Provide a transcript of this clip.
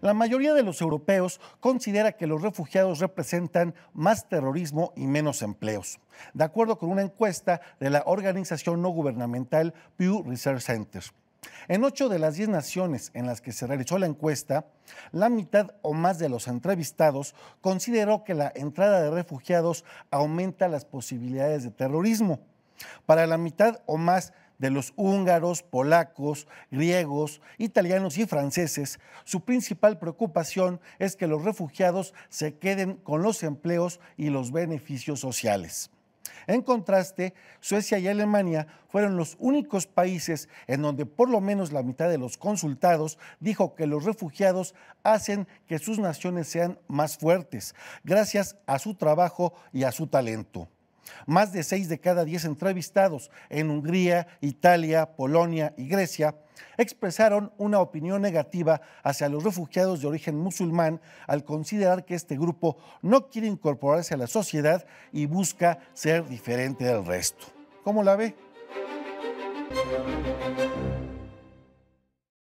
La mayoría de los europeos considera que los refugiados representan más terrorismo y menos empleos, de acuerdo con una encuesta de la organización no gubernamental Pew Research Center. En ocho de las diez naciones en las que se realizó la encuesta, la mitad o más de los entrevistados consideró que la entrada de refugiados aumenta las posibilidades de terrorismo. Para la mitad o más de los húngaros, polacos, griegos, italianos y franceses, su principal preocupación es que los refugiados se queden con los empleos y los beneficios sociales. En contraste, Suecia y Alemania fueron los únicos países en donde por lo menos la mitad de los consultados dijo que los refugiados hacen que sus naciones sean más fuertes, gracias a su trabajo y a su talento. Más de 6 de cada 10 entrevistados en Hungría, Italia, Polonia y Grecia expresaron una opinión negativa hacia los refugiados de origen musulmán al considerar que este grupo no quiere incorporarse a la sociedad y busca ser diferente del resto. ¿Cómo la ve?